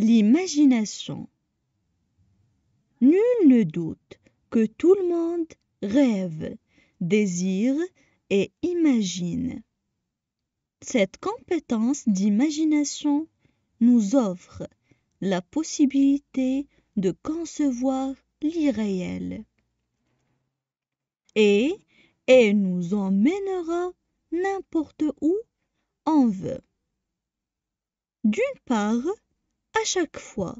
L'imagination. Nul ne doute que tout le monde rêve, désire et imagine. Cette compétence d'imagination nous offre la possibilité de concevoir l'irréel et, elle nous emmènera n'importe où on veut. D'une part, à chaque fois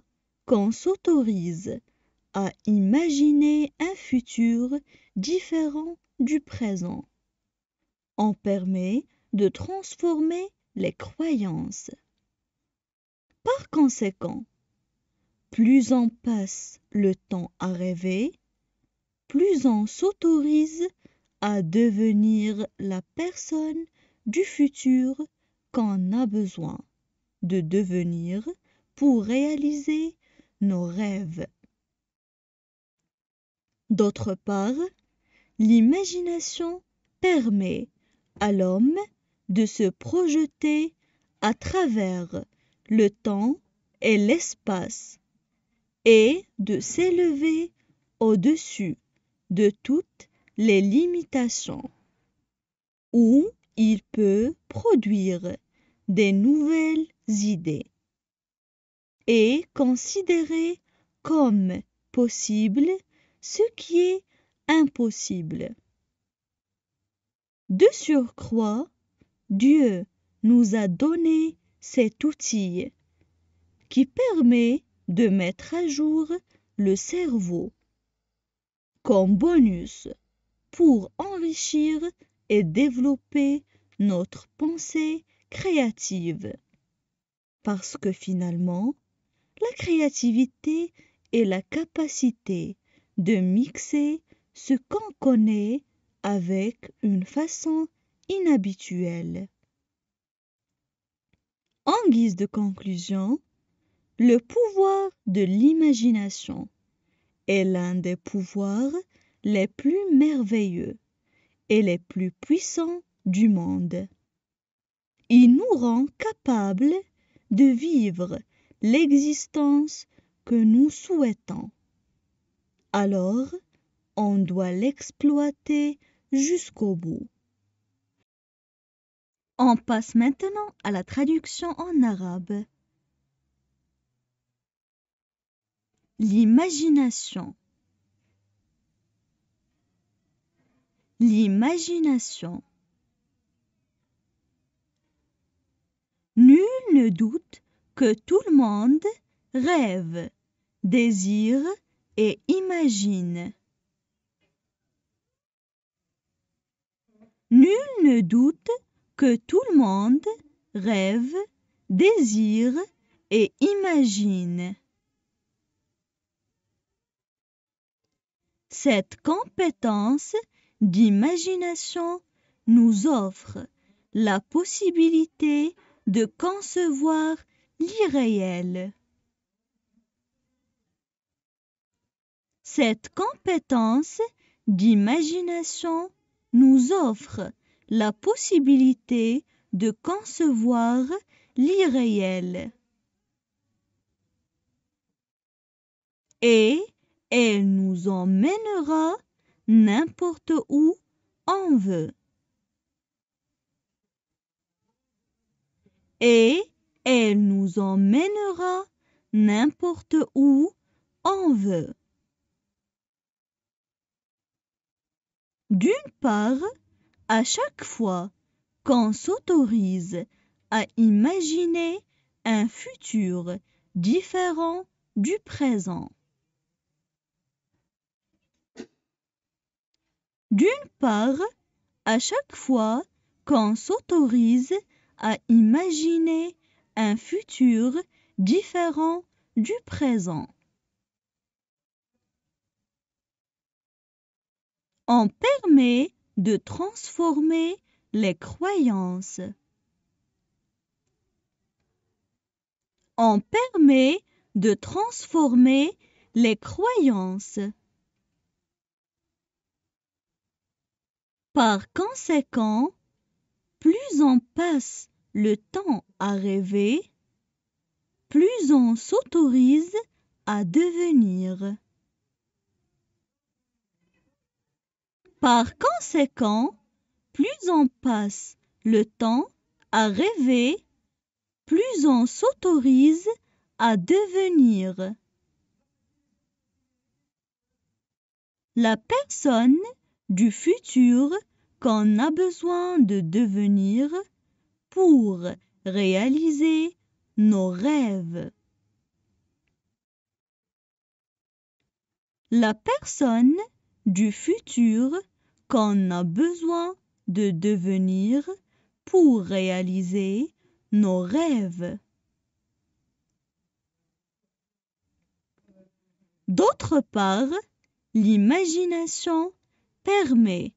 qu'on s'autorise à imaginer un futur différent du présent. On permet de transformer les croyances. Par conséquent, plus on passe le temps à rêver, plus on s'autorise à devenir la personne du futur qu'on a besoin de devenir pour réaliser nos rêves. D'autre part, l'imagination permet à l'homme de se projeter à travers le temps et l'espace et de s'élever au-dessus de toutes les limitations, où il peut produire des nouvelles idées et considérer comme possible ce qui est impossible. De surcroît, Dieu nous a donné cet outil qui permet de mettre à jour le cerveau comme bonus pour enrichir et développer notre pensée créative. Parce que finalement, la créativité est la capacité de mixer ce qu'on connaît avec une façon inhabituelle. En guise de conclusion, le pouvoir de l'imagination est l'un des pouvoirs les plus merveilleux et les plus puissants du monde. Il nous rend capables de vivre l'existence que nous souhaitons. Alors, on doit l'exploiter jusqu'au bout. On passe maintenant à la traduction en arabe. L'imagination. L'imagination. Nul ne doute que tout le monde rêve, désire et imagine. Nul ne doute que tout le monde rêve, désire et imagine. Cette compétence d'imagination nous offre la possibilité de concevoir l'irréel. Cette compétence d'imagination nous offre la possibilité de concevoir l'irréel. Et elle nous emmènera n'importe où on veut. Et elle nous emmènera n'importe où on veut. D'une part, à chaque fois qu'on s'autorise à imaginer un futur différent du présent. D'une part, à chaque fois qu'on s'autorise à imaginer un futur différent du présent. On permet de transformer les croyances. On permet de transformer les croyances. Par conséquent, plus on passe le temps à rêver, plus on s'autorise à devenir. Par conséquent, plus on passe le temps à rêver, plus on s'autorise à devenir. La personne du futur qu'on a besoin de devenir pour réaliser nos rêves. La personne du futur qu'on a besoin de devenir pour réaliser nos rêves. D'autre part, l'imagination permet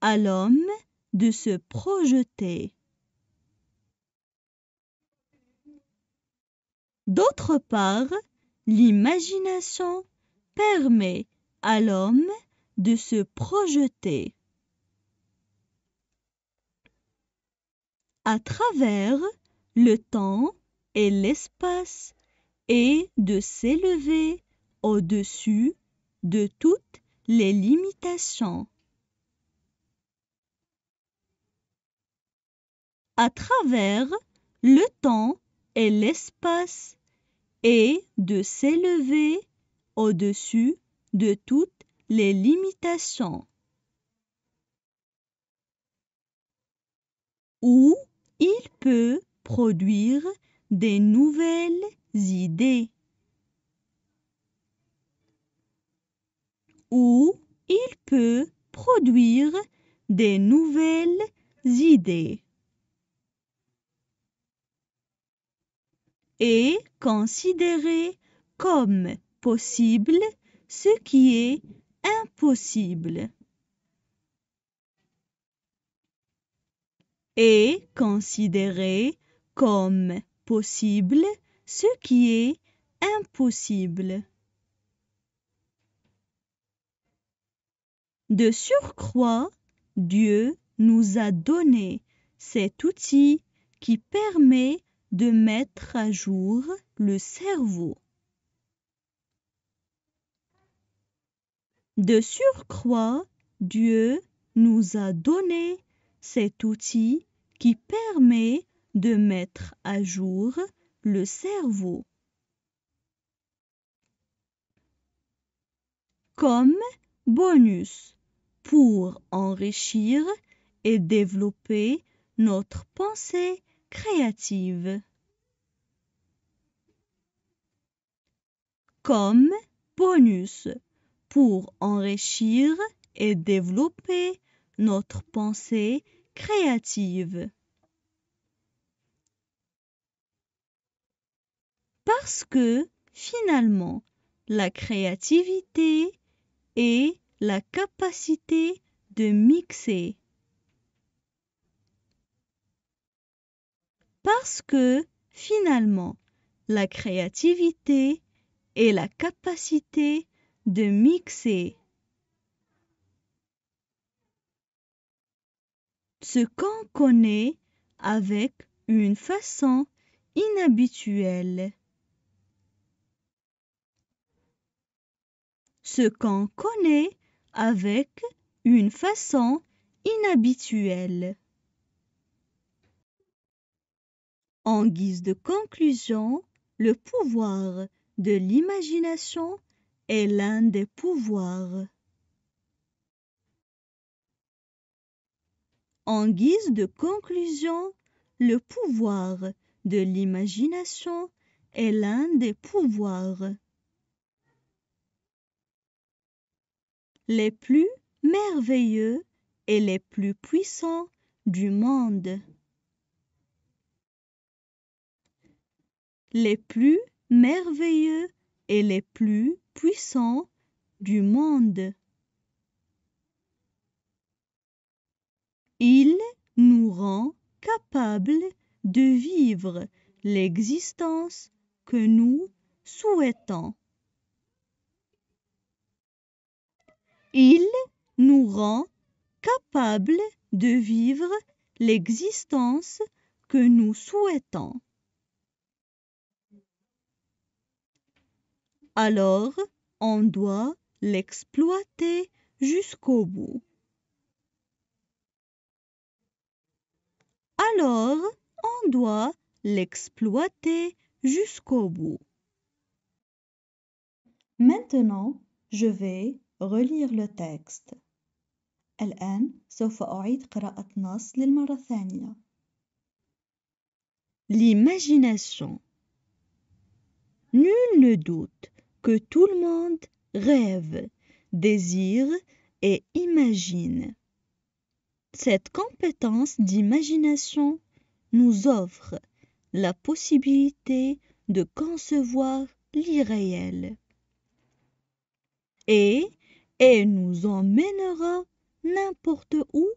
à l'homme de se projeter. D'autre part, l'imagination permet à l'homme de se projeter à travers le temps et l'espace et de s'élever au-dessus de toutes les limitations. À travers le temps et l'espace et de s'élever au-dessus de toutes les limitations. Ou il peut produire des nouvelles idées. Où il peut produire des nouvelles idées. Et considérer comme possible ce qui est impossible. Et considérer comme possible ce qui est impossible. De surcroît, Dieu nous a donné cet outil qui permet de mettre à jour le cerveau. De surcroît, Dieu nous a donné cet outil qui permet de mettre à jour le cerveau. Comme bonus pour enrichir et développer notre pensée créative. Comme bonus pour enrichir et développer notre pensée créative. Parce que finalement, la créativité est la capacité de mixer parce que finalement, la créativité est la capacité de mixer ce qu'on connaît avec une façon inhabituelle. Ce qu'on connaît avec une façon inhabituelle. En guise de conclusion, le pouvoir de l'imagination est l'un des pouvoirs. En guise de conclusion, le pouvoir de l'imagination est l'un des pouvoirs les plus merveilleux et les plus puissants du monde. les plus merveilleux et les plus puissants du monde. Il nous rend capables de vivre l'existence que nous souhaitons. Il nous rend capables de vivre l'existence que nous souhaitons. alors on doit l'exploiter jusqu'au bout. Alors on doit l'exploiter jusqu'au bout. Maintenant, je vais relire le texte. الآن سوف أعيد قراءة L'imagination. Nul ne doute que tout le monde rêve, désire et imagine. Cette compétence d'imagination nous offre la possibilité de concevoir l'irréel et, elle nous emmènera n'importe où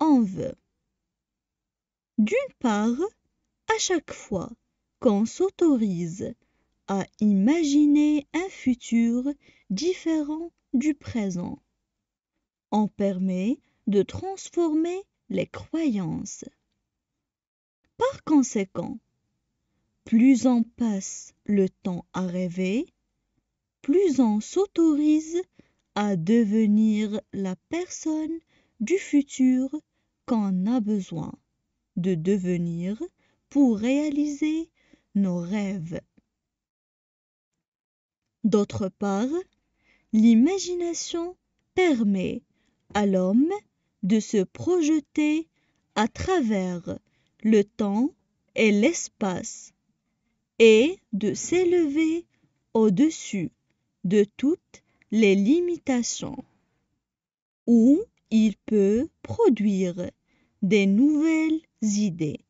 on veut. D'une part, à chaque fois qu'on s'autorise à imaginer un futur différent du présent. On permet de transformer les croyances. Par conséquent, plus on passe le temps à rêver, plus on s'autorise à devenir la personne du futur qu'on a besoin de devenir pour réaliser nos rêves. D'autre part, l'imagination permet à l'homme de se projeter à travers le temps et l'espace et de s'élever au-dessus de toutes les limitations, où il peut produire des nouvelles idées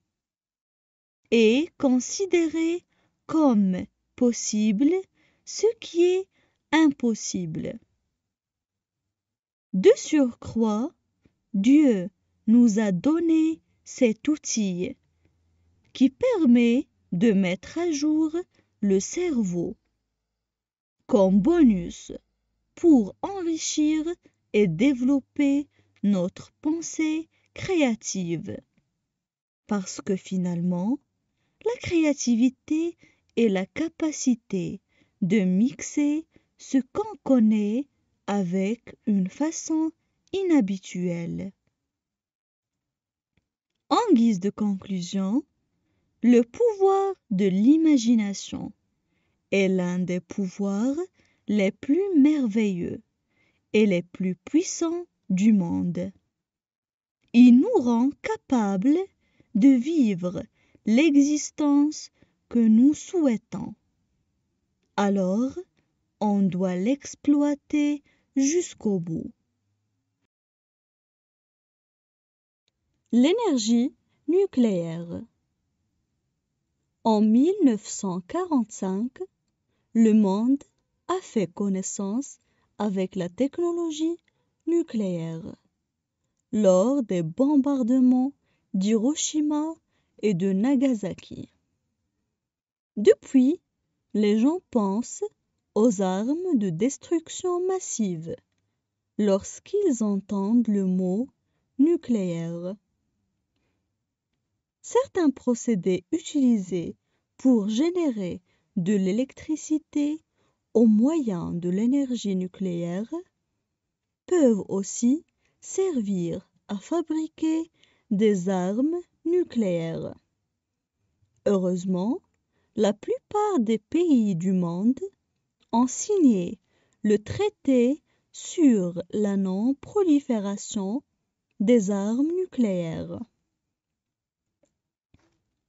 et considérer comme possible ce qui est impossible. De surcroît, Dieu nous a donné cet outil qui permet de mettre à jour le cerveau comme bonus pour enrichir et développer notre pensée créative. Parce que finalement, la créativité est la capacité de mixer ce qu'on connaît avec une façon inhabituelle. En guise de conclusion, le pouvoir de l'imagination est l'un des pouvoirs les plus merveilleux et les plus puissants du monde. Il nous rend capables de vivre l'existence que nous souhaitons alors on doit l'exploiter jusqu'au bout. L'énergie nucléaire. En 1945, le monde a fait connaissance avec la technologie nucléaire. Lors des bombardements d'Hiroshima et de Nagasaki. Depuis les gens pensent aux armes de destruction massive lorsqu'ils entendent le mot nucléaire. Certains procédés utilisés pour générer de l'électricité au moyen de l'énergie nucléaire peuvent aussi servir à fabriquer des armes nucléaires. Heureusement, la plupart des pays du monde ont signé le traité sur la non-prolifération des armes nucléaires.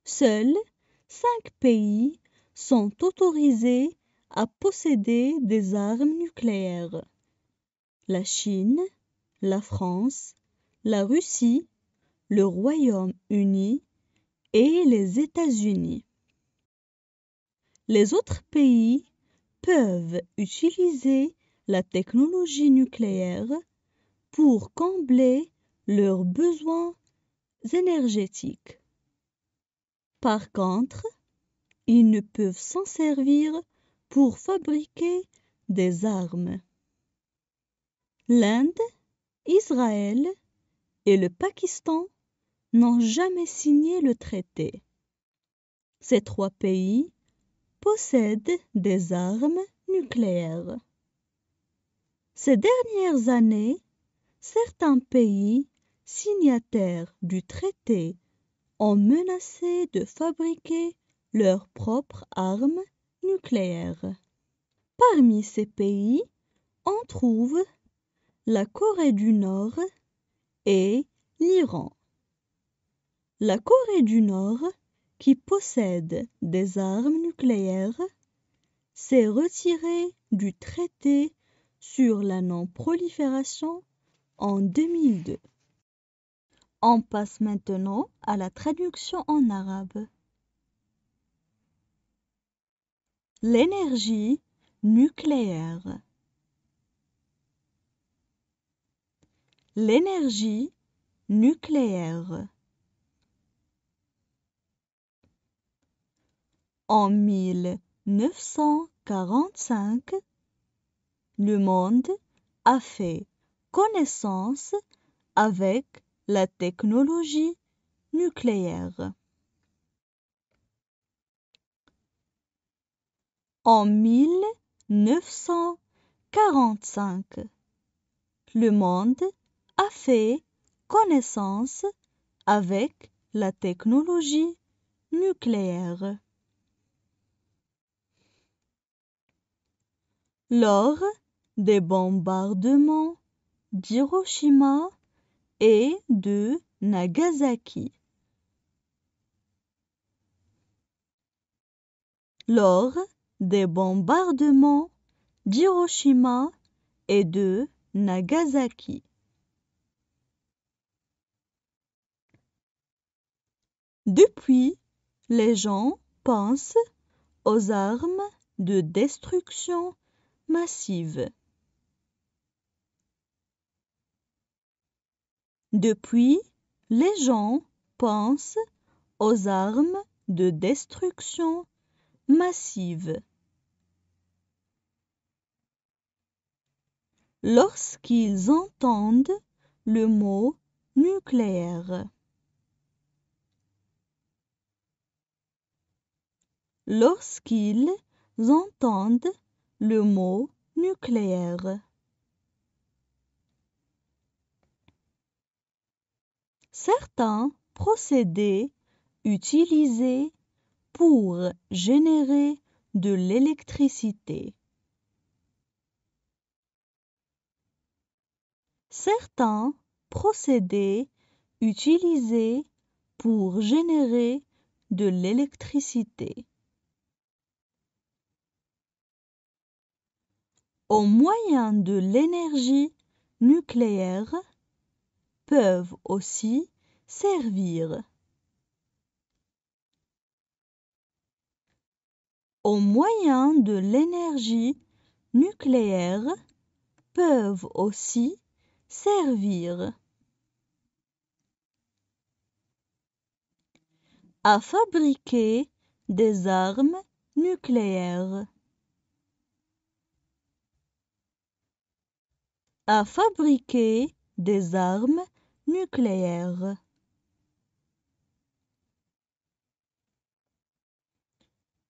Seuls cinq pays sont autorisés à posséder des armes nucléaires. La Chine, la France, la Russie, le Royaume-Uni et les États-Unis les autres pays peuvent utiliser la technologie nucléaire pour combler leurs besoins énergétiques. Par contre, ils ne peuvent s'en servir pour fabriquer des armes. L'Inde, Israël et le Pakistan n'ont jamais signé le traité. Ces trois pays possède des armes nucléaires. Ces dernières années, certains pays signataires du traité ont menacé de fabriquer leurs propres armes nucléaires. Parmi ces pays, on trouve la Corée du Nord et l'Iran. La Corée du Nord qui possède des armes nucléaires s'est retiré du traité sur la non-prolifération en 2002. On passe maintenant à la traduction en arabe. L'énergie nucléaire. L'énergie nucléaire. En 1945, le monde a fait connaissance avec la technologie nucléaire. En 1945, le monde a fait connaissance avec la technologie nucléaire. lors des bombardements d'Hiroshima et de Nagasaki. Lors des bombardements d'Hiroshima et de Nagasaki. Depuis, les gens pensent aux armes de destruction massive. Depuis, les gens pensent aux armes de destruction massive. Lorsqu'ils entendent le mot nucléaire. Lorsqu'ils entendent le mot nucléaire. Certains procédés utilisés pour générer de l'électricité. Certains procédés utilisés pour générer de l'électricité. au moyen de l'énergie nucléaire peuvent aussi servir au moyen de l'énergie nucléaire peuvent aussi servir à fabriquer des armes nucléaires. à fabriquer des armes nucléaires.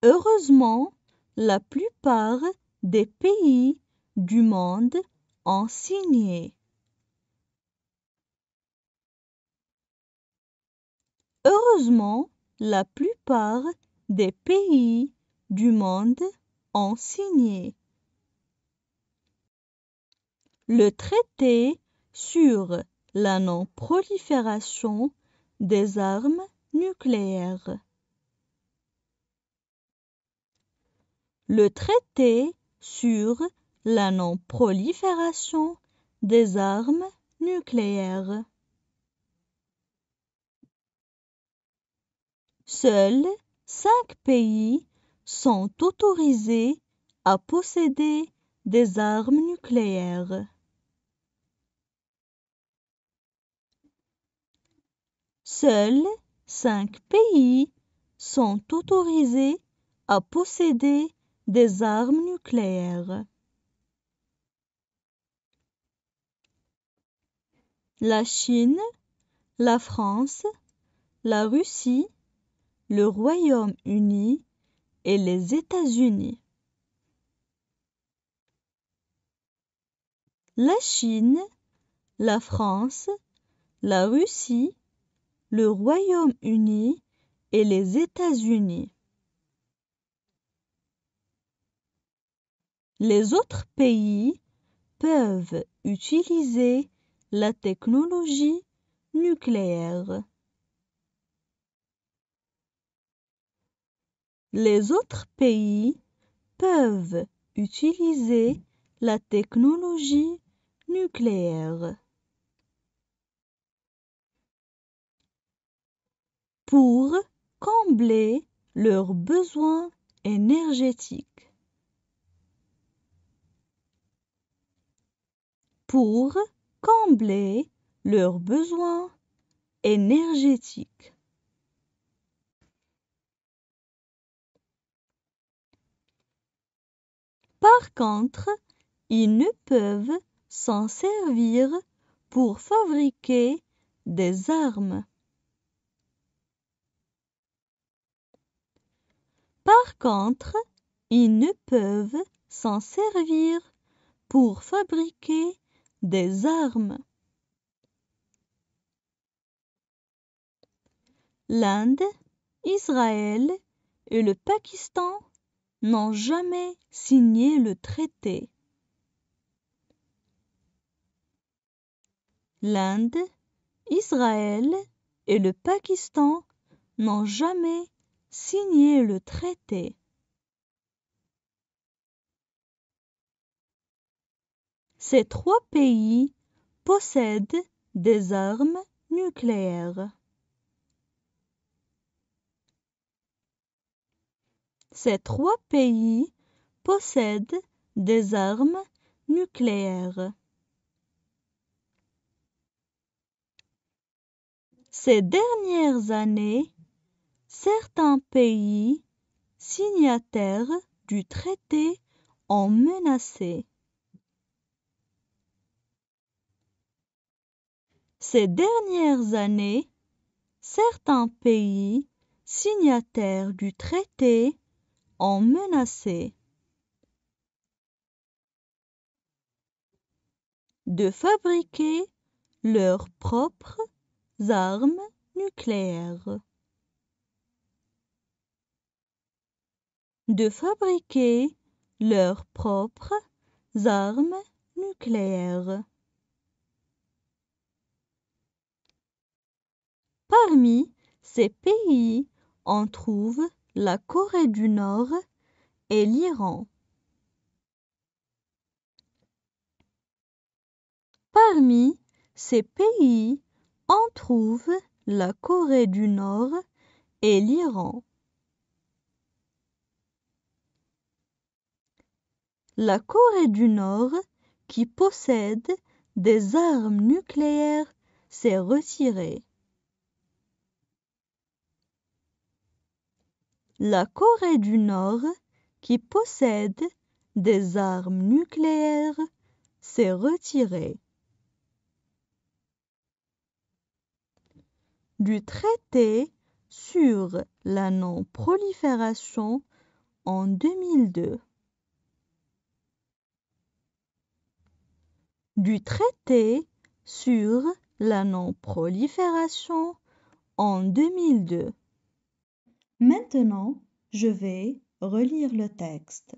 Heureusement, la plupart des pays du monde ont signé. Heureusement, la plupart des pays du monde ont signé le traité sur la non-prolifération des armes nucléaires. Le traité sur la non-prolifération des armes nucléaires. Seuls cinq pays sont autorisés à posséder des armes nucléaires. Seuls cinq pays sont autorisés à posséder des armes nucléaires. La Chine, la France, la Russie, le Royaume-Uni et les États-Unis. La Chine, la France, la Russie, le Royaume-Uni et les États-Unis. Les autres pays peuvent utiliser la technologie nucléaire. Les autres pays peuvent utiliser la technologie nucléaire. pour combler leurs besoins énergétiques. Pour combler leurs besoins énergétiques. Par contre, ils ne peuvent s'en servir pour fabriquer des armes. Par contre, ils ne peuvent s'en servir pour fabriquer des armes. L'Inde, Israël et le Pakistan n'ont jamais signé le traité. L'Inde, Israël et le Pakistan n'ont jamais signer le traité. Ces trois pays possèdent des armes nucléaires. Ces trois pays possèdent des armes nucléaires. Ces dernières années, certains pays signataires du traité ont menacé. Ces dernières années, certains pays signataires du traité ont menacé de fabriquer leurs propres armes nucléaires. de fabriquer leurs propres armes nucléaires. Parmi ces pays, on trouve la Corée du Nord et l'Iran. Parmi ces pays, on trouve la Corée du Nord et l'Iran. la Corée du Nord, qui possède des armes nucléaires, s'est retirée. La Corée du Nord, qui possède des armes nucléaires, s'est retirée. Du traité sur la non-prolifération en 2002. du traité sur la non-prolifération en 2002. Maintenant, je vais relire le texte.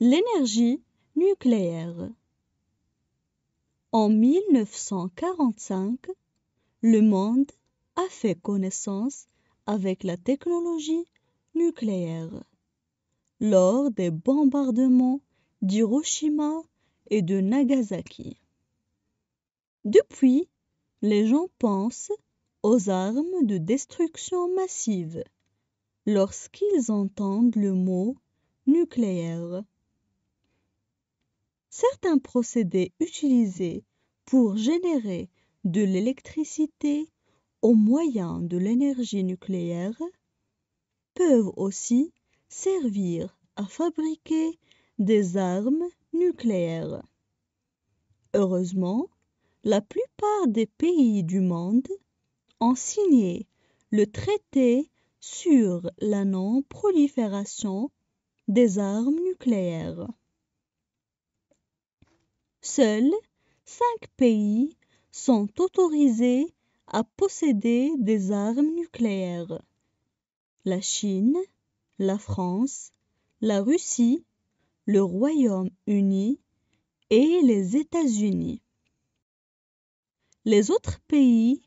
L'énergie nucléaire. En 1945, le monde a fait connaissance avec la technologie nucléaire lors des bombardements d'Hiroshima et de Nagasaki. Depuis, les gens pensent aux armes de destruction massive lorsqu'ils entendent le mot nucléaire. Certains procédés utilisés pour générer de l'électricité au moyen de l'énergie nucléaire peuvent aussi servir à fabriquer des armes nucléaires. Heureusement, la plupart des pays du monde ont signé le traité sur la non-prolifération des armes nucléaires. Seuls cinq pays sont autorisés à posséder des armes nucléaires. La Chine, la France, la Russie, le Royaume-Uni et les États-Unis. Les autres pays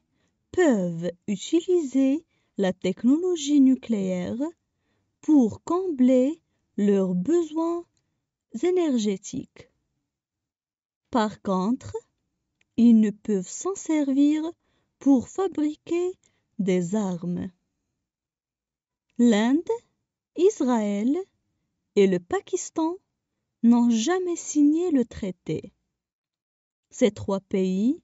peuvent utiliser la technologie nucléaire pour combler leurs besoins énergétiques. Par contre, ils ne peuvent s'en servir pour fabriquer des armes. L'Inde Israël et le Pakistan n'ont jamais signé le traité. Ces trois pays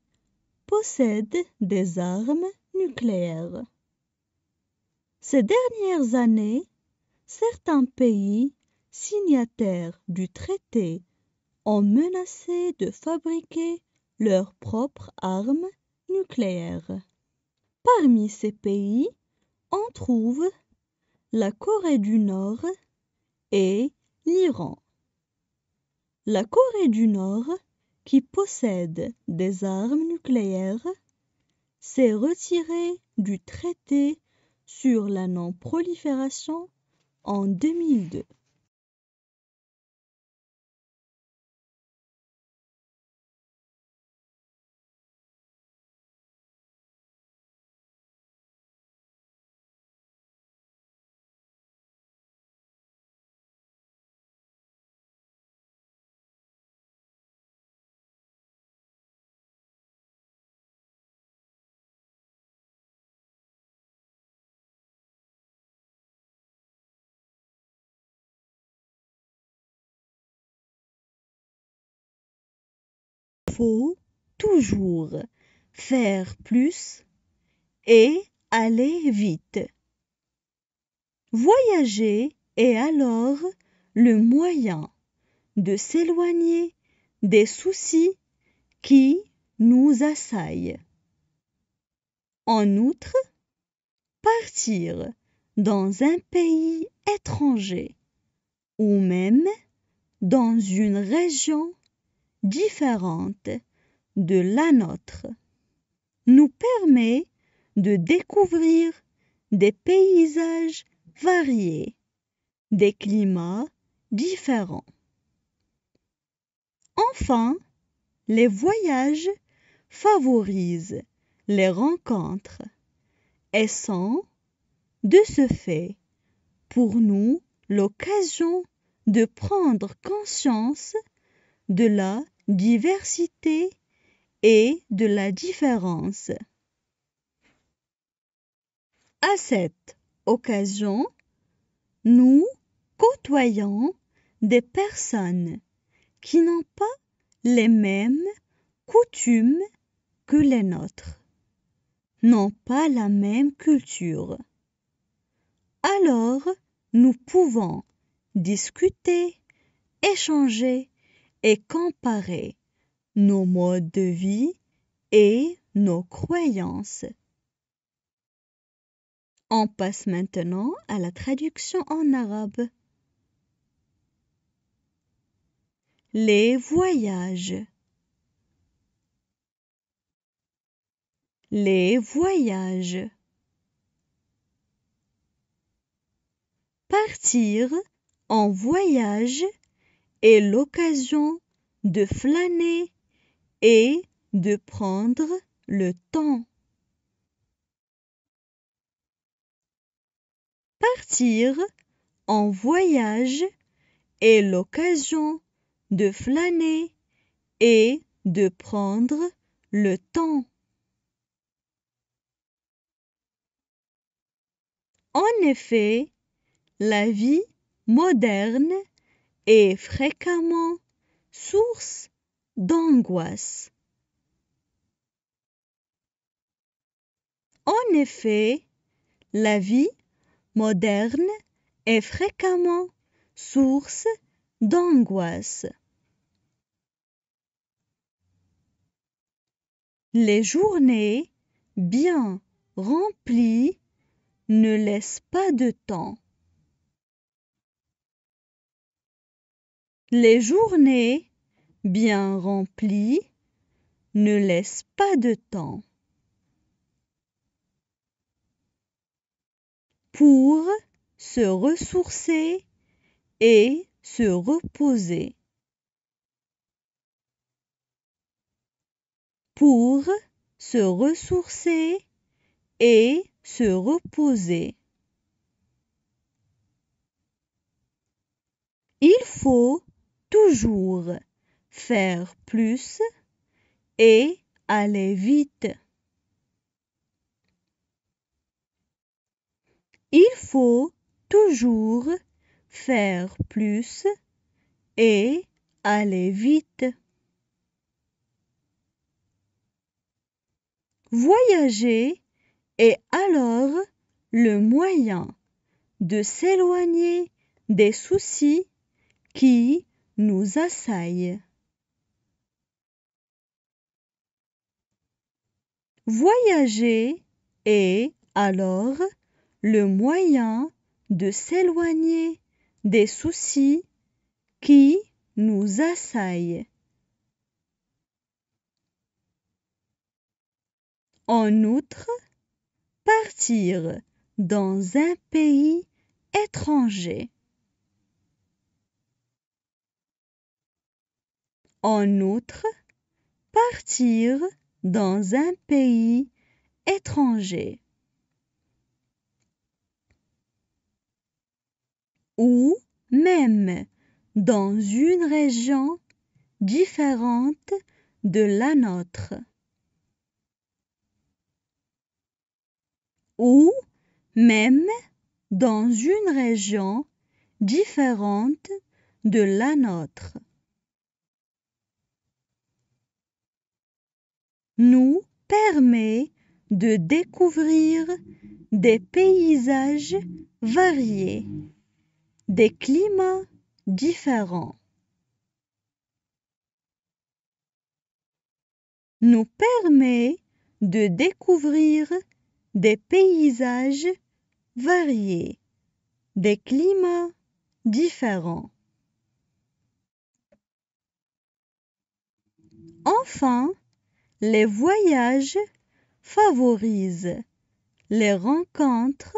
possèdent des armes nucléaires. Ces dernières années, certains pays signataires du traité ont menacé de fabriquer leurs propres armes nucléaires. Parmi ces pays, on trouve la Corée du Nord et l'Iran. La Corée du Nord, qui possède des armes nucléaires, s'est retirée du traité sur la non-prolifération en 2002. toujours faire plus et aller vite. Voyager est alors le moyen de s'éloigner des soucis qui nous assaillent. En outre, partir dans un pays étranger ou même dans une région différente de la nôtre nous permet de découvrir des paysages variés, des climats différents. Enfin, les voyages favorisent les rencontres et sont, de ce fait, pour nous l'occasion de prendre conscience de la diversité et de la différence. À cette occasion, nous côtoyons des personnes qui n'ont pas les mêmes coutumes que les nôtres, n'ont pas la même culture. Alors, nous pouvons discuter, échanger et comparer nos modes de vie et nos croyances. On passe maintenant à la traduction en arabe. Les voyages. Les voyages. Partir en voyage est l'occasion de flâner et de prendre le temps. Partir en voyage est l'occasion de flâner et de prendre le temps. En effet, la vie moderne est fréquemment source d'angoisse. En effet, la vie moderne est fréquemment source d'angoisse. Les journées bien remplies ne laissent pas de temps Les journées bien remplies ne laissent pas de temps pour se ressourcer et se reposer. Pour se ressourcer et se reposer. Il faut toujours faire plus et aller vite. Il faut toujours faire plus et aller vite. Voyager est alors le moyen de s'éloigner des soucis qui nous assaille. Voyager est alors le moyen de s'éloigner des soucis qui nous assaillent. En outre, partir dans un pays étranger En outre, partir dans un pays étranger. Ou même dans une région différente de la nôtre. Ou même dans une région différente de la nôtre. nous permet de découvrir des paysages variés, des climats différents. nous permet de découvrir des paysages variés, des climats différents. Enfin, les voyages favorisent les rencontres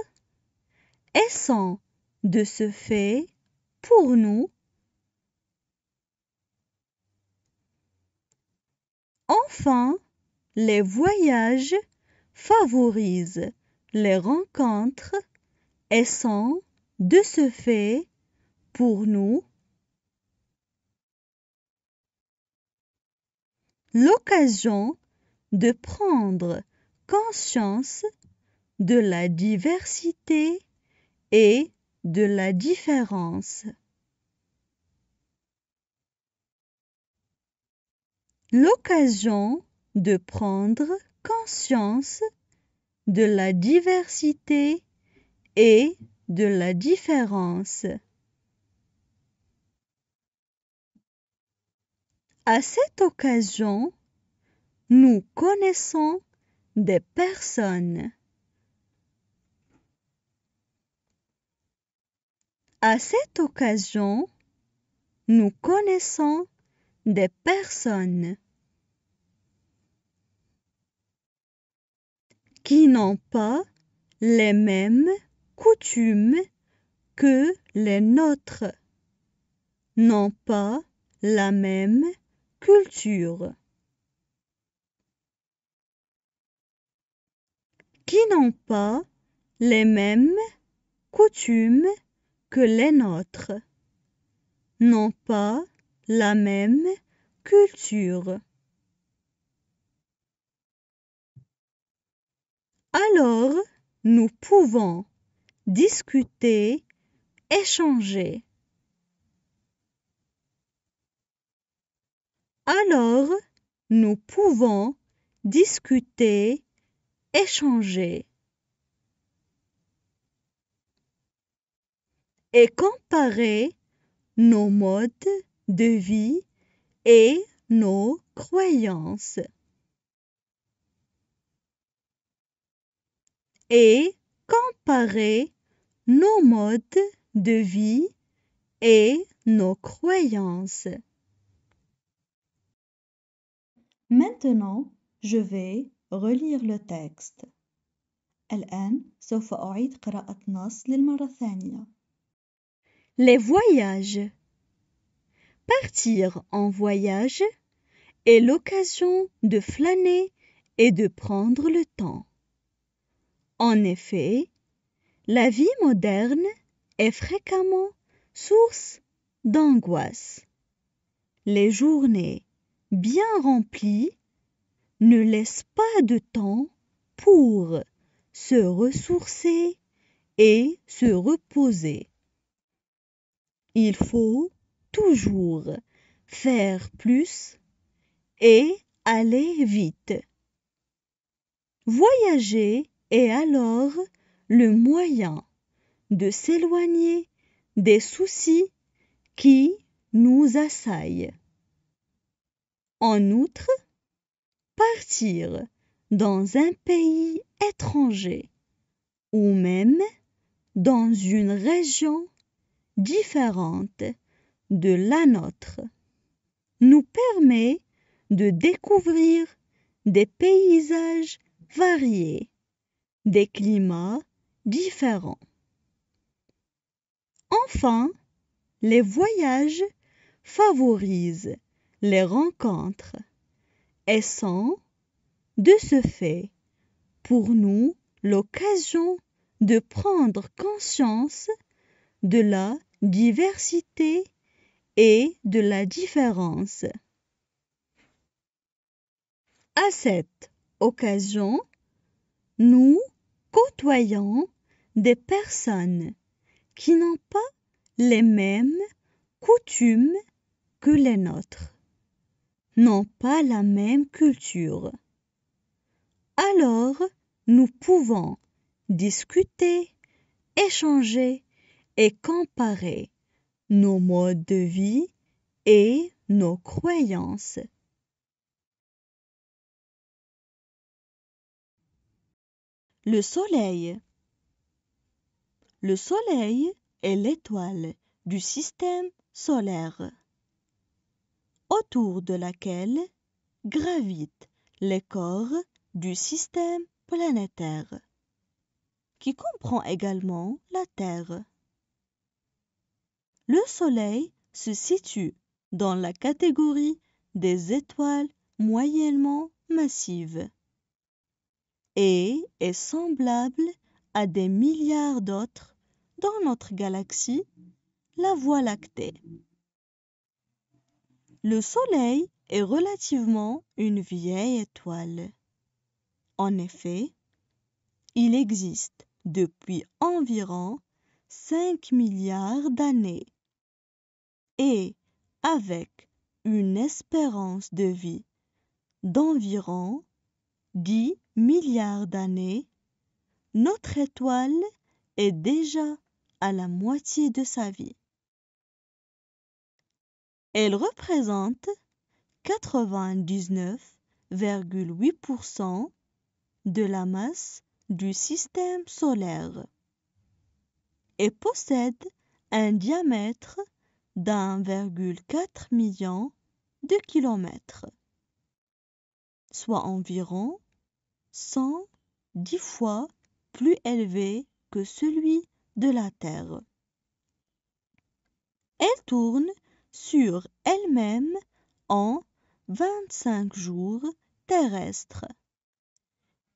et sont de ce fait pour nous Enfin, les voyages favorisent les rencontres et sont de ce fait pour nous l'occasion de prendre conscience de la diversité et de la différence. L'occasion de prendre conscience de la diversité et de la différence. À cette occasion, nous connaissons des personnes. À cette occasion, nous connaissons des personnes qui n'ont pas les mêmes coutumes que les nôtres, n'ont pas la même culture. Qui n'ont pas les mêmes coutumes que les nôtres, n'ont pas la même culture. Alors, nous pouvons discuter, échanger. alors nous pouvons discuter, échanger et comparer nos modes de vie et nos croyances. Et comparer nos modes de vie et nos croyances. Maintenant, je vais relire le texte. Les voyages. Partir en voyage est l'occasion de flâner et de prendre le temps. En effet, la vie moderne est fréquemment source d'angoisse. Les journées bien rempli, ne laisse pas de temps pour se ressourcer et se reposer. Il faut toujours faire plus et aller vite. Voyager est alors le moyen de s'éloigner des soucis qui nous assaillent. En outre, partir dans un pays étranger ou même dans une région différente de la nôtre nous permet de découvrir des paysages variés, des climats différents. Enfin, les voyages favorisent les rencontres et sont, de ce fait, pour nous l'occasion de prendre conscience de la diversité et de la différence. À cette occasion, nous côtoyons des personnes qui n'ont pas les mêmes coutumes que les nôtres n'ont pas la même culture. Alors, nous pouvons discuter, échanger et comparer nos modes de vie et nos croyances. Le soleil. Le soleil est l'étoile du système solaire autour de laquelle gravitent les corps du système planétaire, qui comprend également la Terre. Le Soleil se situe dans la catégorie des étoiles moyennement massives et est semblable à des milliards d'autres dans notre galaxie, la Voie lactée. Le Soleil est relativement une vieille étoile. En effet, il existe depuis environ 5 milliards d'années et avec une espérance de vie d'environ 10 milliards d'années, notre étoile est déjà à la moitié de sa vie. Elle représente 99,8% de la masse du système solaire et possède un diamètre d'1,4 million de kilomètres, soit environ 110 fois plus élevé que celui de la Terre. Elle tourne sur elle-même en 25 jours terrestres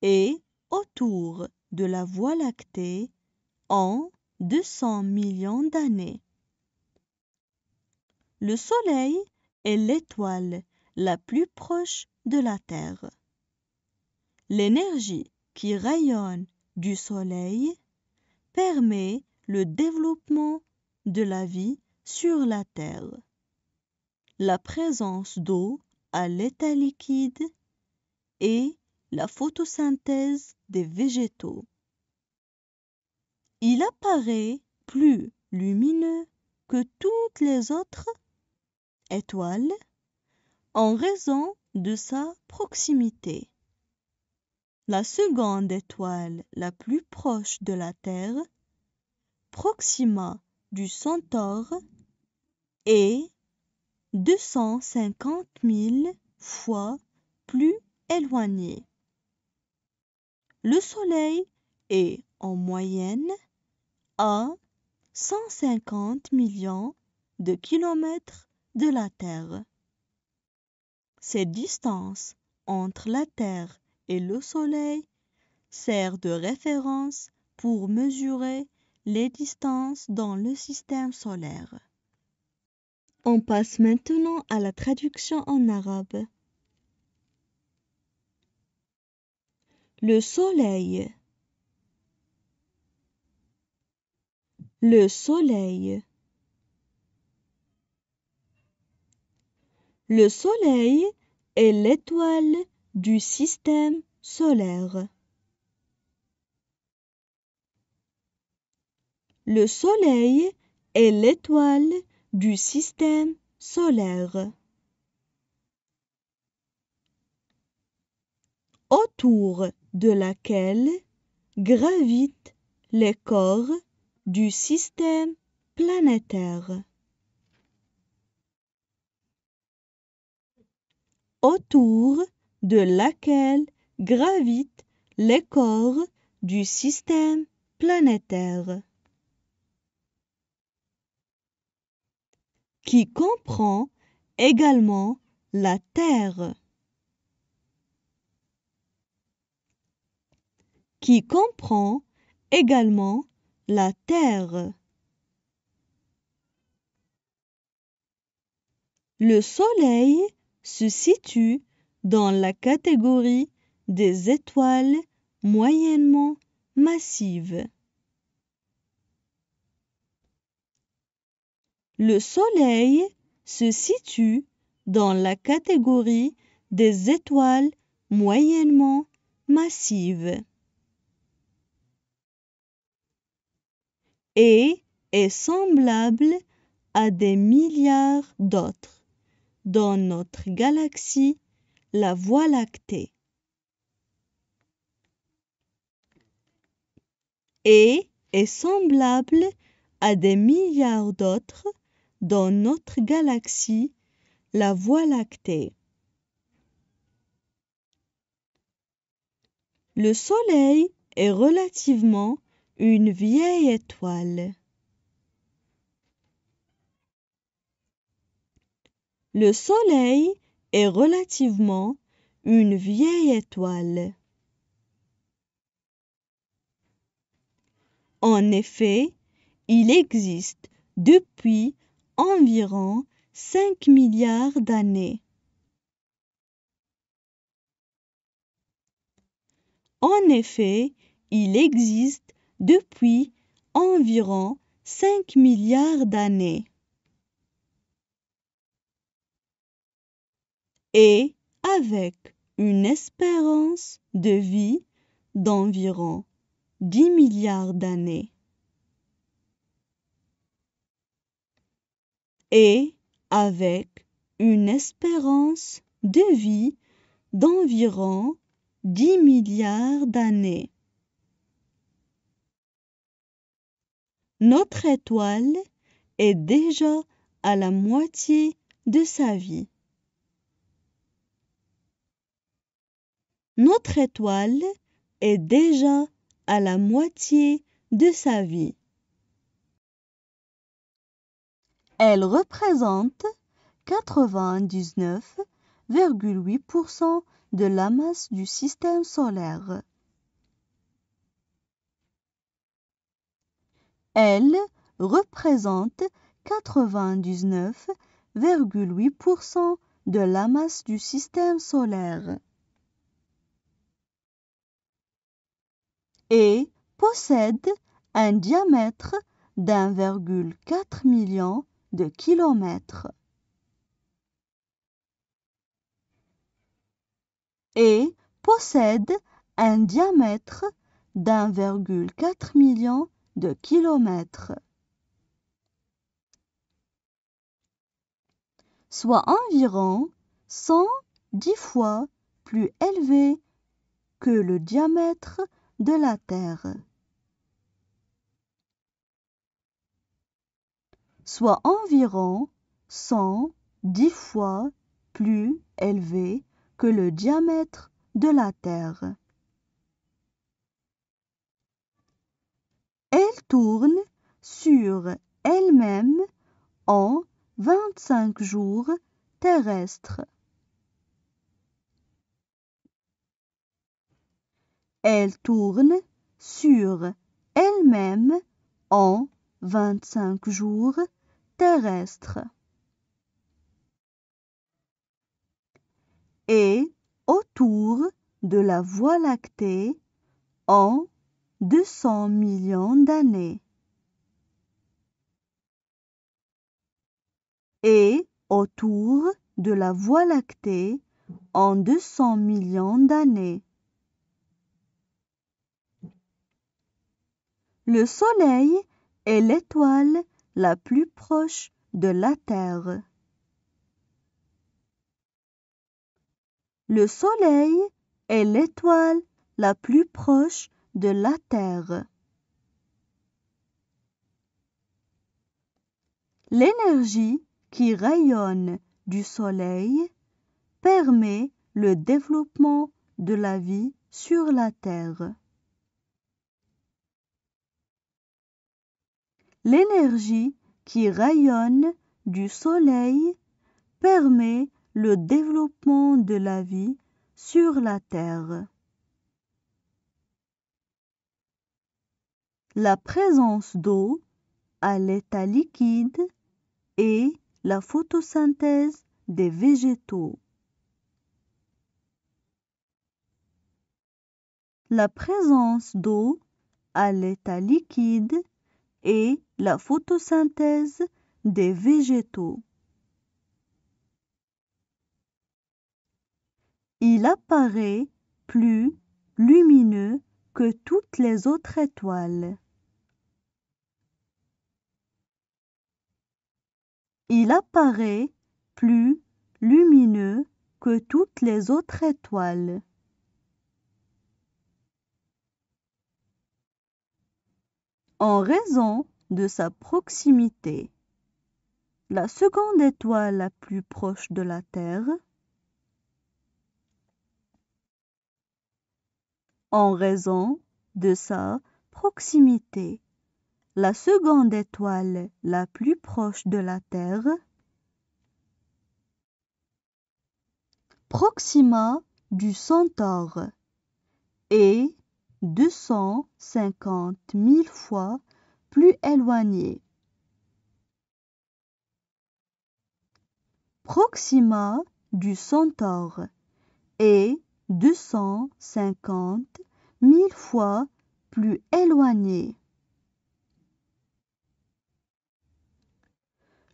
et autour de la Voie lactée en 200 millions d'années. Le Soleil est l'étoile la plus proche de la Terre. L'énergie qui rayonne du Soleil permet le développement de la vie sur la Terre la présence d'eau à l'état liquide et la photosynthèse des végétaux. Il apparaît plus lumineux que toutes les autres étoiles en raison de sa proximité. La seconde étoile la plus proche de la Terre, Proxima du Centaure, est 250 000 fois plus éloigné. Le Soleil est en moyenne à 150 millions de kilomètres de la Terre. Cette distance entre la Terre et le Soleil sert de référence pour mesurer les distances dans le système solaire. On passe maintenant à la traduction en arabe. Le soleil. Le soleil. Le soleil est l'étoile du système solaire. Le soleil est l'étoile du système solaire. autour de laquelle gravitent les corps du système planétaire. Autour de laquelle gravitent les corps du système planétaire. qui comprend également la terre. qui comprend également la terre. Le Soleil se situe dans la catégorie des étoiles moyennement massives. le Soleil se situe dans la catégorie des étoiles moyennement massives et est semblable à des milliards d'autres dans notre galaxie, la Voie lactée. Et est semblable à des milliards d'autres dans notre galaxie, la Voie lactée. Le Soleil est relativement une vieille étoile. Le Soleil est relativement une vieille étoile. En effet, il existe depuis environ 5 milliards d'années. En effet, il existe depuis environ 5 milliards d'années. Et avec une espérance de vie d'environ 10 milliards d'années. et avec une espérance de vie d'environ 10 milliards d'années. Notre étoile est déjà à la moitié de sa vie. Notre étoile est déjà à la moitié de sa vie. Elle représente 99,8% de la masse du système solaire. Elle représente 99,8% de la masse du système solaire et possède un diamètre d'1,4 million de kilomètres. et possède un diamètre d'1,4 million de kilomètres, soit environ dix fois plus élevé que le diamètre de la Terre. soit environ 110 fois plus élevé que le diamètre de la Terre. Elle tourne sur elle-même en 25 jours terrestres. Elle tourne sur elle-même en 25 jours terrestre et autour de la Voie lactée en 200 millions d'années. Et autour de la Voie lactée en 200 millions d'années. Le Soleil est l'étoile la plus proche de la Terre. Le Soleil est l'étoile la plus proche de la Terre. L'énergie qui rayonne du Soleil permet le développement de la vie sur la Terre. L'énergie qui rayonne du Soleil permet le développement de la vie sur la Terre. La présence d'eau à l'état liquide et la photosynthèse des végétaux. La présence d'eau à l'état liquide et la photosynthèse des végétaux. Il apparaît plus lumineux que toutes les autres étoiles. Il apparaît plus lumineux que toutes les autres étoiles. en raison de sa proximité, la seconde étoile la plus proche de la Terre, en raison de sa proximité, la seconde étoile la plus proche de la Terre, Proxima du Centaure, et 250 cent mille fois plus éloigné. Proxima du Centaure est 250 mille fois plus éloigné.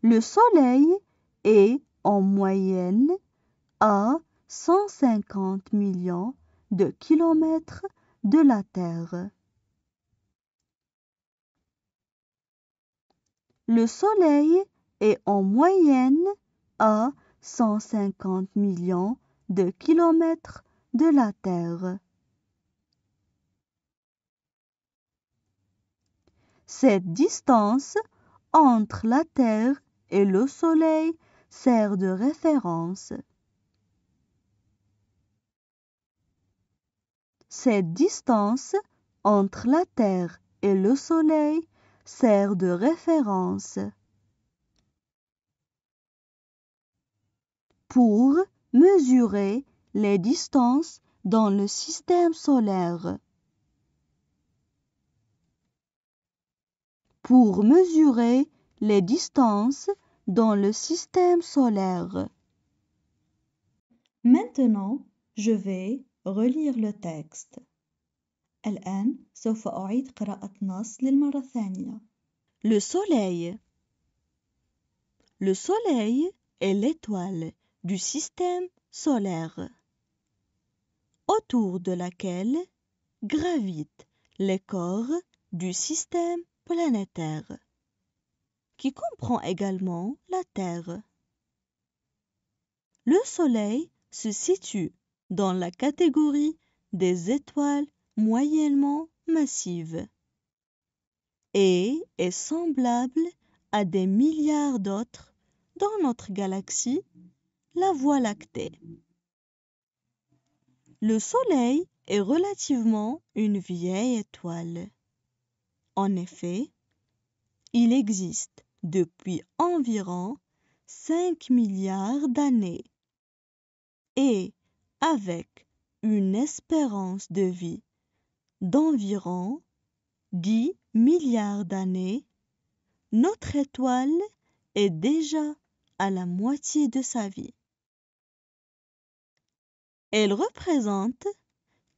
Le Soleil est en moyenne à 150 millions de kilomètres de la Terre. Le Soleil est en moyenne à 150 millions de kilomètres de la Terre. Cette distance entre la Terre et le Soleil sert de référence. Cette distance entre la Terre et le Soleil sert de référence pour mesurer les distances dans le système solaire. Pour mesurer les distances dans le système solaire. Maintenant, je vais relire le texte. Le soleil. Le soleil est l'étoile du système solaire autour de laquelle gravitent les corps du système planétaire qui comprend également la Terre. Le Soleil se situe dans la catégorie des étoiles moyennement massives et est semblable à des milliards d'autres dans notre galaxie, la Voie lactée. Le Soleil est relativement une vieille étoile. En effet, il existe depuis environ 5 milliards d'années et avec une espérance de vie d'environ 10 milliards d'années, notre étoile est déjà à la moitié de sa vie. Elle représente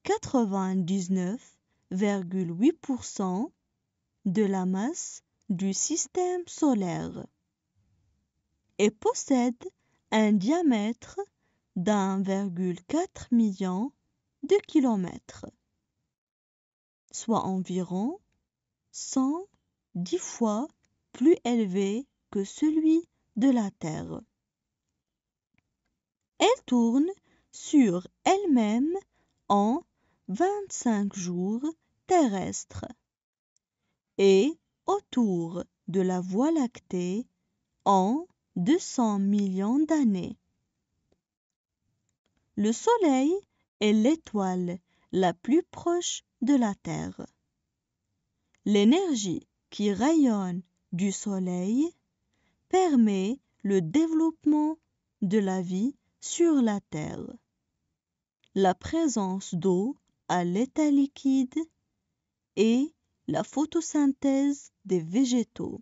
99,8% de la masse du système solaire et possède un diamètre d'un quatre million de kilomètres, soit environ dix fois plus élevé que celui de la Terre. Elle tourne sur elle-même en vingt-cinq jours terrestres et autour de la Voie lactée en cents millions d'années le Soleil est l'étoile la plus proche de la Terre. L'énergie qui rayonne du Soleil permet le développement de la vie sur la Terre. La présence d'eau à l'état liquide et la photosynthèse des végétaux.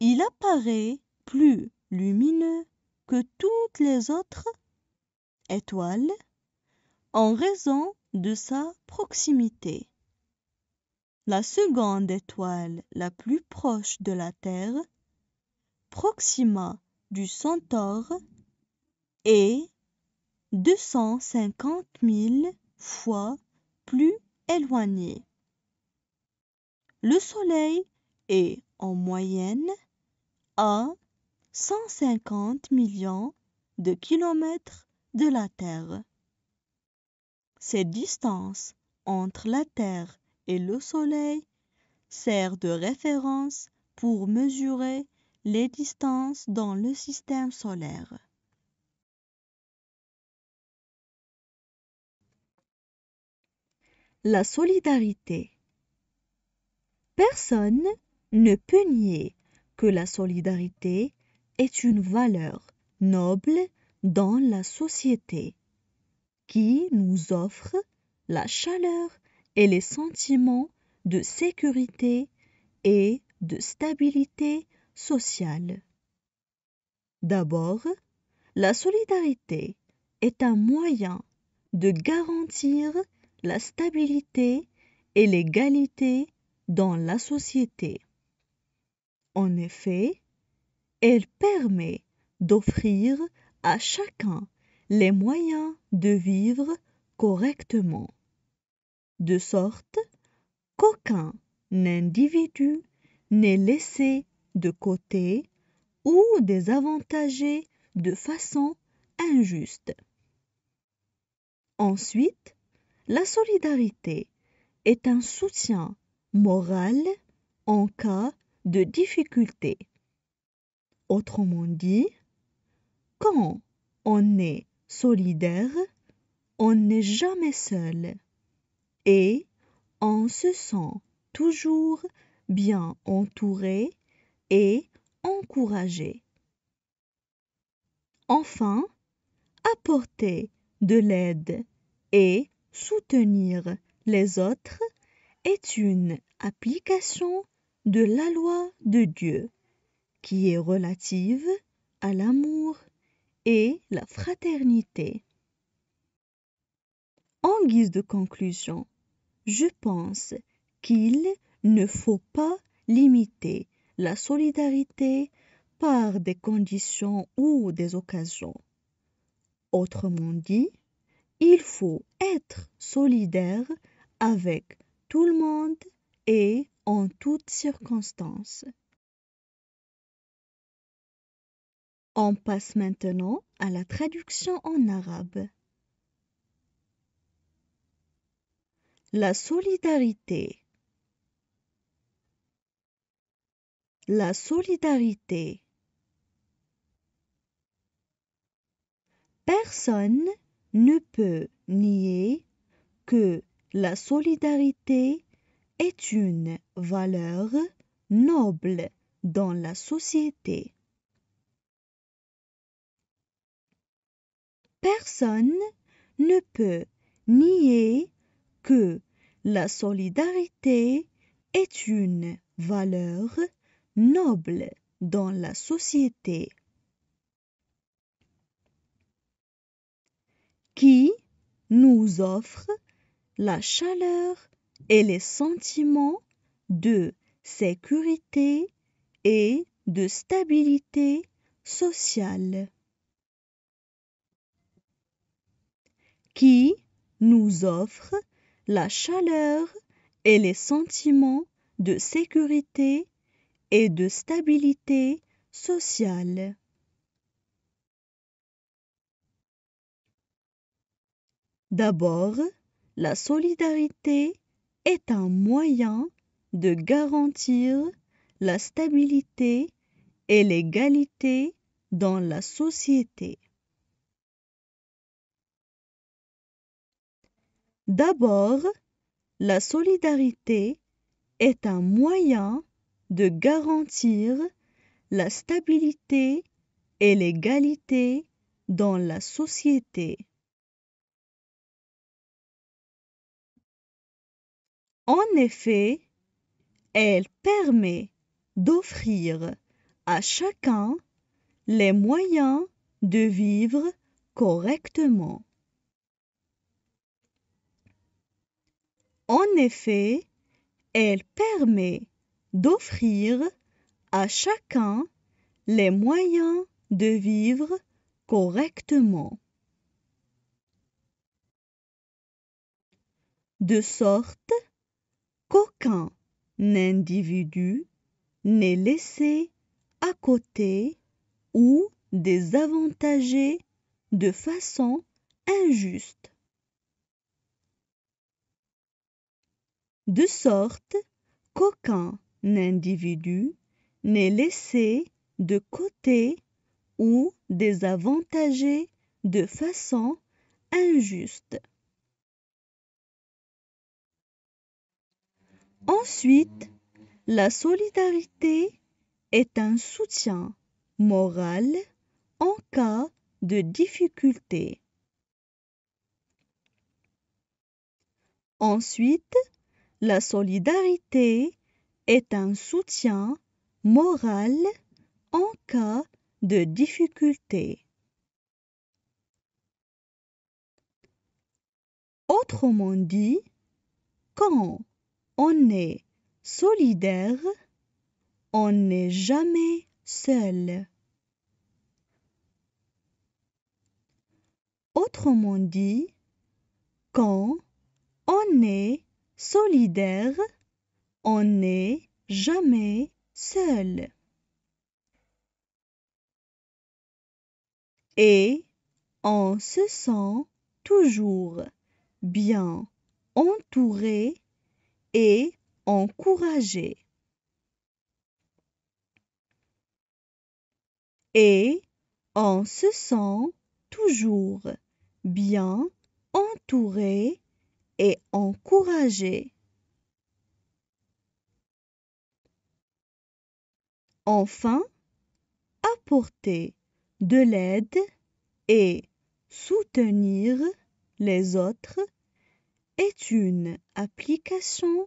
Il apparaît plus lumineux que toutes les autres étoile en raison de sa proximité la seconde étoile la plus proche de la terre proxima du centaure est 250 000 fois plus éloignée le soleil est en moyenne à 150 millions de kilomètres de la Terre. Cette distance entre la Terre et le Soleil sert de référence pour mesurer les distances dans le système solaire. La solidarité. Personne ne peut nier que la solidarité est une valeur noble dans la société qui nous offre la chaleur et les sentiments de sécurité et de stabilité sociale. D'abord, la solidarité est un moyen de garantir la stabilité et l'égalité dans la société. En effet, elle permet d'offrir à chacun les moyens de vivre correctement, de sorte qu'aucun individu n'est laissé de côté ou désavantagé de façon injuste. Ensuite, la solidarité est un soutien moral en cas de difficulté. Autrement dit, quand on est solidaire, on n'est jamais seul et on se sent toujours bien entouré et encouragé. Enfin, apporter de l'aide et soutenir les autres est une application de la loi de Dieu qui est relative à l'amour et la fraternité. En guise de conclusion, je pense qu'il ne faut pas limiter la solidarité par des conditions ou des occasions. Autrement dit, il faut être solidaire avec tout le monde et en toutes circonstances. On passe maintenant à la traduction en arabe. La solidarité. La solidarité. Personne ne peut nier que la solidarité est une valeur noble dans la société. Personne ne peut nier que la solidarité est une valeur noble dans la société qui nous offre la chaleur et les sentiments de sécurité et de stabilité sociale. qui nous offre la chaleur et les sentiments de sécurité et de stabilité sociale. D'abord, la solidarité est un moyen de garantir la stabilité et l'égalité dans la société. D'abord, la solidarité est un moyen de garantir la stabilité et l'égalité dans la société. En effet, elle permet d'offrir à chacun les moyens de vivre correctement. En effet, elle permet d'offrir à chacun les moyens de vivre correctement. De sorte qu'aucun individu n'est laissé à côté ou désavantagé de façon injuste. de sorte qu'aucun individu n'est laissé de côté ou désavantagé de façon injuste. Ensuite, la solidarité est un soutien moral en cas de difficulté. Ensuite, la solidarité est un soutien moral en cas de difficulté. Autrement dit, quand on est solidaire, on n'est jamais seul. Autrement dit, quand on est solidaire, on n'est jamais seul. Et on se sent toujours bien entouré et encouragé. Et on se sent toujours bien entouré et encourager. Enfin, apporter de l'aide et soutenir les autres est une application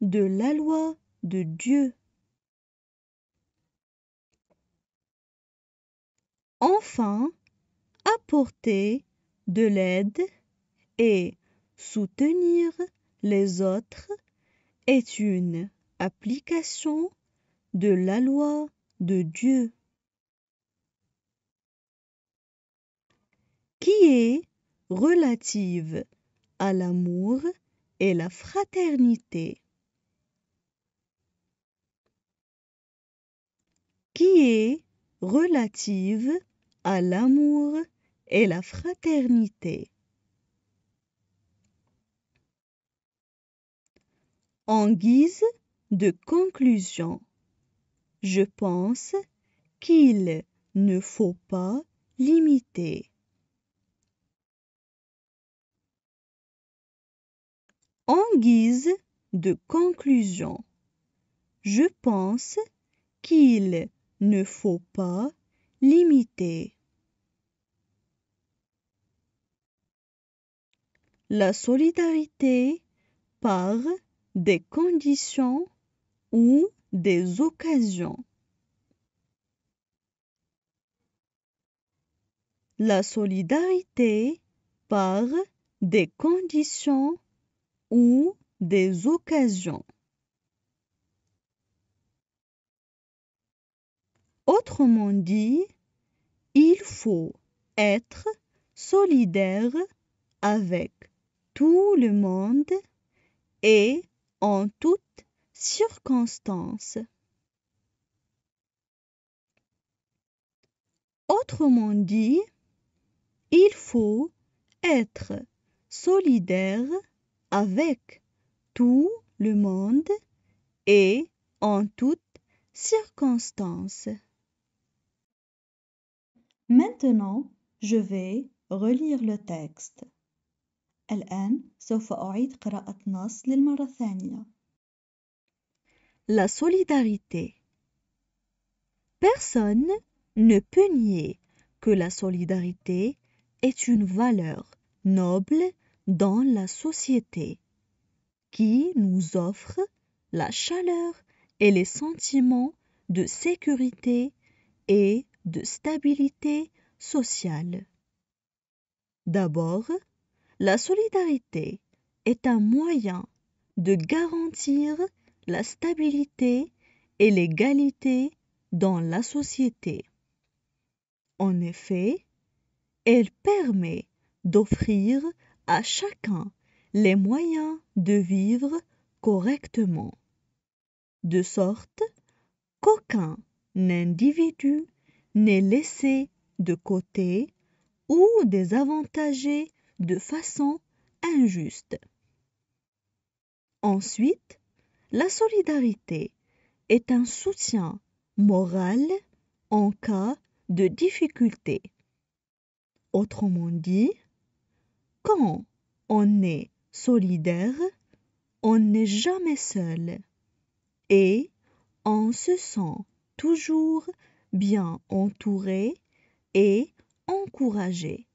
de la loi de Dieu. Enfin, apporter de l'aide et Soutenir les autres est une application de la loi de Dieu. qui est relative à l'amour et la fraternité. qui est relative à l'amour et la fraternité. En guise de conclusion, je pense qu'il ne faut pas limiter. En guise de conclusion, je pense qu'il ne faut pas limiter. La solidarité par des conditions ou des occasions. La solidarité par des conditions ou des occasions. Autrement dit, il faut être solidaire avec tout le monde et en toutes circonstances. Autrement dit, il faut être solidaire avec tout le monde et en toutes circonstances. Maintenant, je vais relire le texte. La solidarité. Personne ne peut nier que la solidarité est une valeur noble dans la société qui nous offre la chaleur et les sentiments de sécurité et de stabilité sociale. D'abord, la solidarité est un moyen de garantir la stabilité et l'égalité dans la société. En effet, elle permet d'offrir à chacun les moyens de vivre correctement, de sorte qu'aucun individu n'est laissé de côté ou désavantagé de façon injuste. Ensuite, la solidarité est un soutien moral en cas de difficulté. Autrement dit, quand on est solidaire, on n'est jamais seul et on se sent toujours bien entouré et encouragé.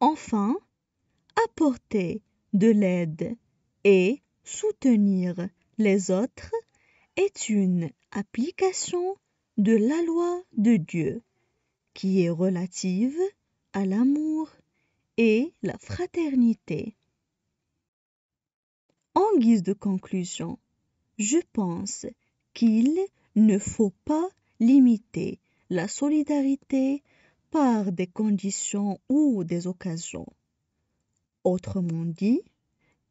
Enfin, apporter de l'aide et soutenir les autres est une application de la loi de Dieu qui est relative à l'amour et la fraternité. En guise de conclusion, je pense qu'il ne faut pas limiter la solidarité par des conditions ou des occasions. Autrement dit,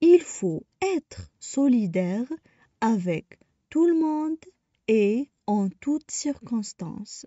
il faut être solidaire avec tout le monde et en toutes circonstances.